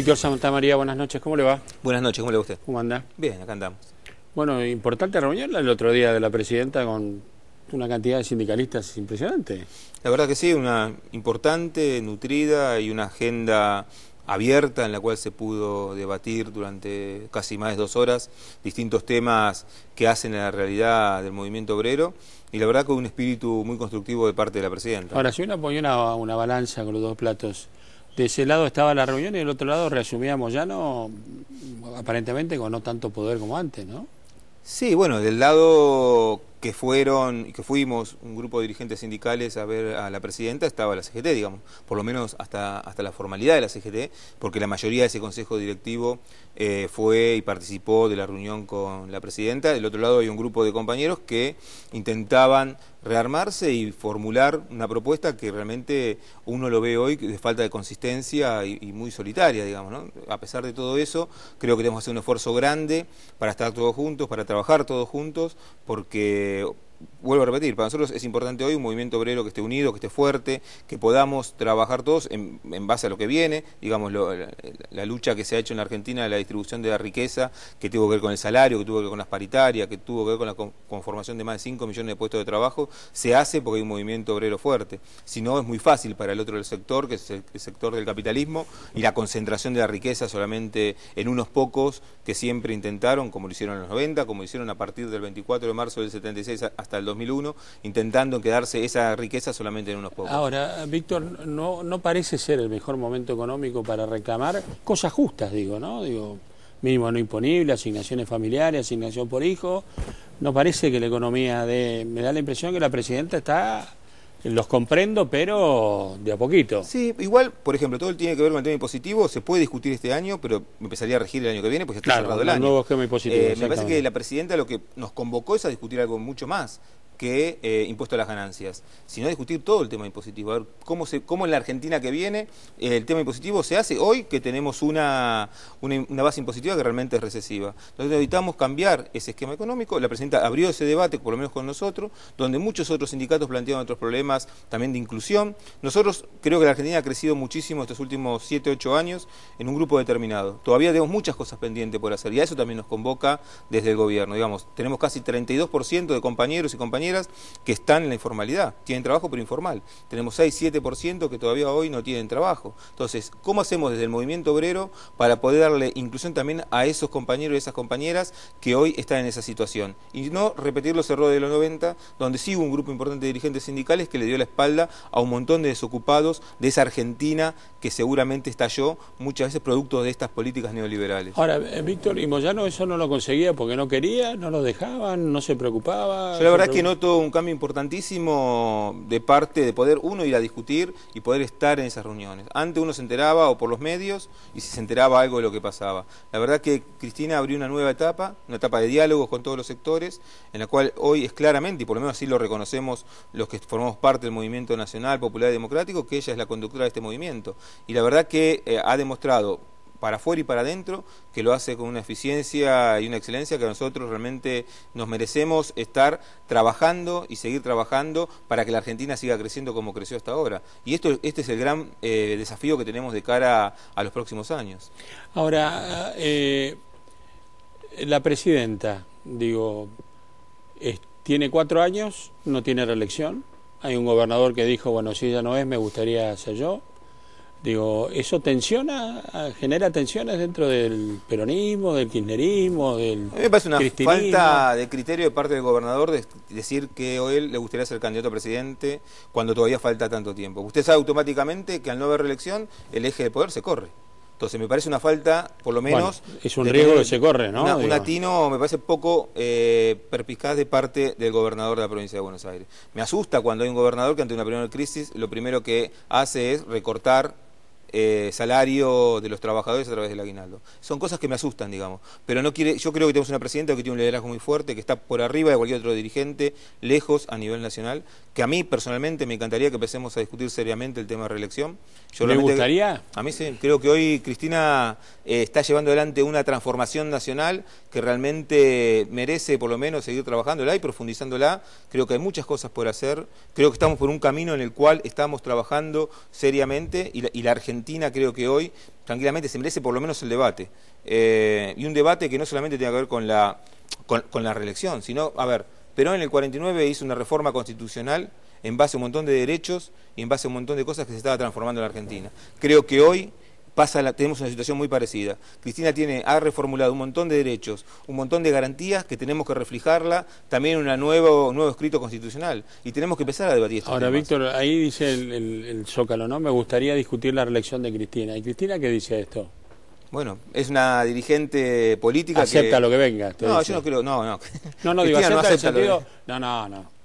Víctor Santa María, buenas noches, ¿cómo le va? Buenas noches, ¿cómo le va usted? ¿Cómo anda? Bien, acá andamos. Bueno, importante reunión el otro día de la presidenta con una cantidad de sindicalistas impresionante. La verdad que sí, una importante, nutrida y una agenda abierta en la cual se pudo debatir durante casi más de dos horas distintos temas que hacen en la realidad del movimiento obrero y la verdad que un espíritu muy constructivo de parte de la presidenta. Ahora, si uno pone una balanza con los dos platos, de ese lado estaba la reunión y del otro lado ya no aparentemente con no tanto poder como antes, ¿no? Sí, bueno, del lado que fueron y que fuimos un grupo de dirigentes sindicales a ver a la presidenta estaba la CGT, digamos, por lo menos hasta, hasta la formalidad de la CGT, porque la mayoría de ese consejo directivo eh, fue y participó de la reunión con la presidenta. Del otro lado hay un grupo de compañeros que intentaban rearmarse y formular una propuesta que realmente uno lo ve hoy de falta de consistencia y, muy solitaria, digamos. ¿no? A pesar de todo eso, creo que tenemos que hacer un esfuerzo grande para estar todos juntos, para trabajar todos juntos, porque eh, vuelvo a repetir, para nosotros es importante hoy un movimiento obrero que esté unido, que esté fuerte, que podamos trabajar todos en, base a lo que viene, digamos, la, lucha que se ha hecho en Argentina de la distribución de la riqueza, que tuvo que ver con el salario, que tuvo que ver con las paritarias, que tuvo que ver con la conformación de más de 5 millones de puestos de trabajo, se hace porque hay un movimiento obrero fuerte. Si no, es muy fácil para el otro del sector, que es el, sector del capitalismo, y la concentración de la riqueza solamente en unos pocos que siempre intentaron, como lo hicieron en los 90, como lo hicieron a partir del 24 de marzo del 76 hasta hasta el 2001, intentando quedarse esa riqueza solamente en unos pocos. Ahora, Víctor, no, no parece ser el mejor momento económico para reclamar cosas justas, digo, ¿no? Digo, mínimo no imponible, asignaciones familiares, asignación por hijo. No parece que la economía de... Me da la impresión que la presidenta está los comprendo, pero de a poquito. Sí, igual, por ejemplo, todo tiene que ver con el tema impositivo, se puede discutir este año, pero empezaría a regir el año que viene, pues está cerrado el año. Nuevo esquema eh, me parece que la presidenta lo que nos convocó es a discutir algo mucho más que eh, impuesto a las ganancias, sino discutir todo el tema impositivo, a ver cómo, se, cómo en la Argentina que viene eh, el tema impositivo se hace hoy que tenemos una, una, base impositiva que realmente es recesiva. Entonces necesitamos cambiar ese esquema económico, la presidenta abrió ese debate, por lo menos con nosotros, donde muchos otros sindicatos planteaban otros problemas también de inclusión. Nosotros creo que la Argentina ha crecido muchísimo estos últimos 7, 8 años en un grupo determinado. Todavía tenemos muchas cosas pendientes por hacer y a eso también nos convoca desde el gobierno. Digamos, tenemos casi 32% de compañeros y compañeras que están en la informalidad, tienen trabajo pero informal. Tenemos 6-7% que todavía hoy no tienen trabajo. Entonces, ¿cómo hacemos desde el movimiento obrero para poder darle inclusión también a esos compañeros y esas compañeras que hoy están en esa situación? Y no repetir los errores de los 90, donde sí hubo un grupo importante de dirigentes sindicales que le dio la espalda a un montón de desocupados de esa Argentina que seguramente estalló muchas veces producto de estas políticas neoliberales. Ahora, eh, Víctor, y Moyano eso no lo conseguía porque no quería, no lo dejaban, no se preocupaba. Yo la verdad es que no un cambio importantísimo de parte de poder uno ir a discutir y poder estar en esas reuniones. Antes uno se enteraba o por los medios y si se enteraba algo de lo que pasaba. La verdad que Cristina abrió una nueva etapa, una etapa de diálogos con todos los sectores, en la cual hoy es claramente, y por lo menos así lo reconocemos los que formamos parte del movimiento nacional, popular y democrático, que ella es la conductora de este movimiento. Y la verdad que eh, ha demostrado para afuera y para adentro, que lo hace con una eficiencia y una excelencia que nosotros realmente nos merecemos estar trabajando y seguir trabajando para que la Argentina siga creciendo como creció hasta ahora. Y esto, este es el gran eh, desafío que tenemos de cara a, los próximos años. Ahora, eh, la presidenta, digo, tiene cuatro años, no tiene reelección. Hay un gobernador que dijo, bueno, si ella no es, me gustaría ser yo Digo, ¿eso tensiona, genera tensiones dentro del peronismo, del kirchnerismo, del me parece una falta de criterio de parte del gobernador de decir que él le gustaría ser candidato a presidente cuando todavía falta tanto tiempo. Usted sabe automáticamente que al no haber reelección, el eje de poder se corre. Entonces me parece una falta, por lo menos... es un riesgo que se corre, ¿no? un latino me parece poco eh, perpicaz de parte del gobernador de la provincia de Buenos Aires. Me asusta cuando hay un gobernador que ante una primera crisis lo primero que hace es recortar eh, salario de los trabajadores a través del aguinaldo. Son cosas que me asustan, digamos. Pero no quiere, yo creo que tenemos una presidenta que tiene un liderazgo muy fuerte, que está por arriba de cualquier otro dirigente, lejos a nivel nacional, que a mí personalmente me encantaría que empecemos a discutir seriamente el tema de reelección. ¿Le gustaría? A mí sí, creo que hoy Cristina eh, está llevando adelante una transformación nacional que realmente merece por lo menos seguir trabajándola y profundizándola. Creo que hay muchas cosas por hacer. Creo que estamos por un camino en el cual estamos trabajando seriamente y la Argentina Argentina creo que hoy tranquilamente se merece por lo menos el debate. Eh, y un debate que no solamente tiene que ver con la, con, con la reelección, sino, a ver, Perón en el 49 hizo una reforma constitucional en base a un montón de derechos y en base a un montón de cosas que se estaba transformando en la Argentina. Creo que hoy la, tenemos una situación muy parecida. Cristina tiene, ha reformulado un montón de derechos, un montón de garantías que tenemos que reflejarla también en un nuevo, nuevo escrito constitucional. Y tenemos que empezar a debatir esto. Ahora, Víctor, ahí dice el, el, Zócalo, ¿no? Me gustaría discutir la reelección de Cristina. ¿Y Cristina qué dice esto? Bueno, es una dirigente política acepta lo que venga. No, yo no creo... No, no. No, no, digo, acepta, el sentido... No, no, no.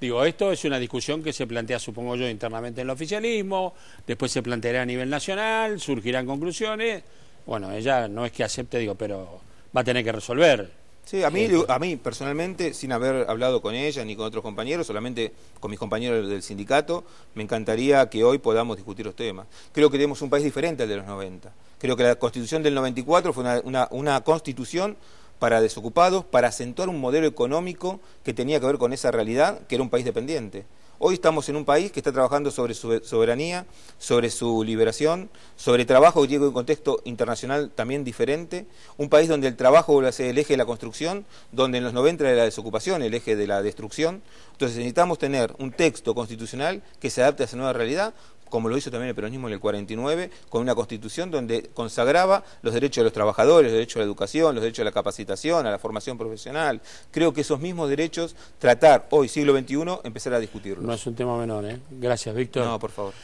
Digo, esto es una discusión que se plantea, supongo yo, internamente en el oficialismo, después se planteará a nivel nacional, surgirán conclusiones. Bueno, ella no es que acepte, digo, pero va a tener que resolver. Sí, a mí, eh, a mí personalmente, sin haber hablado con ella ni con otros compañeros, solamente con mis compañeros del sindicato, me encantaría que hoy podamos discutir los temas. Creo que tenemos un país diferente al de los 90. Creo que la constitución del 94 fue una, una, una constitución para desocupados, para acentuar un modelo económico que tenía que ver con esa realidad, que era un país dependiente. Hoy estamos en un país que está trabajando sobre su soberanía, sobre su liberación, sobre trabajo que llega en un contexto internacional también diferente, un país donde el trabajo vuelve a ser el eje de la construcción, donde en los 90 era la desocupación, el eje de la destrucción. Entonces necesitamos tener un texto constitucional que se adapte a esa nueva realidad como lo hizo también el peronismo en el 49, con una constitución donde consagraba los derechos de los trabajadores, los derechos a la educación, los derechos a la capacitación, a la formación profesional. Creo que esos mismos derechos, tratar hoy, siglo XXI, empezar a discutirlos. No es un tema menor, ¿eh? Gracias, Víctor. No, por favor.